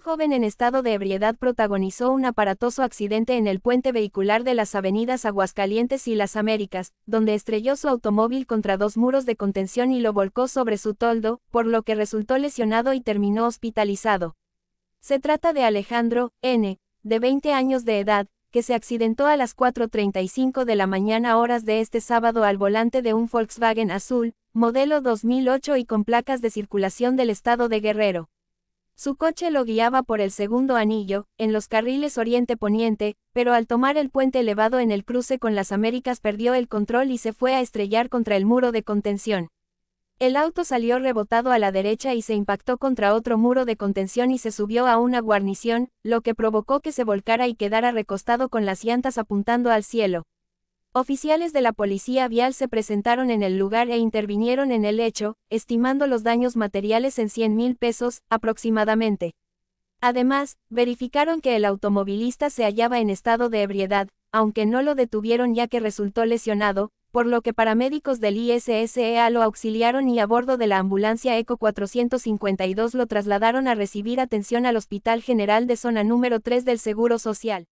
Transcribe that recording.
joven en estado de ebriedad protagonizó un aparatoso accidente en el puente vehicular de las avenidas Aguascalientes y Las Américas, donde estrelló su automóvil contra dos muros de contención y lo volcó sobre su toldo, por lo que resultó lesionado y terminó hospitalizado. Se trata de Alejandro, N., de 20 años de edad, que se accidentó a las 4.35 de la mañana horas de este sábado al volante de un Volkswagen azul, modelo 2008 y con placas de circulación del estado de Guerrero. Su coche lo guiaba por el segundo anillo, en los carriles oriente-poniente, pero al tomar el puente elevado en el cruce con las Américas perdió el control y se fue a estrellar contra el muro de contención. El auto salió rebotado a la derecha y se impactó contra otro muro de contención y se subió a una guarnición, lo que provocó que se volcara y quedara recostado con las llantas apuntando al cielo. Oficiales de la Policía Vial se presentaron en el lugar e intervinieron en el hecho, estimando los daños materiales en 100 mil pesos, aproximadamente. Además, verificaron que el automovilista se hallaba en estado de ebriedad, aunque no lo detuvieron ya que resultó lesionado, por lo que paramédicos del ISSEA lo auxiliaron y a bordo de la ambulancia ECO 452 lo trasladaron a recibir atención al Hospital General de Zona número 3 del Seguro Social.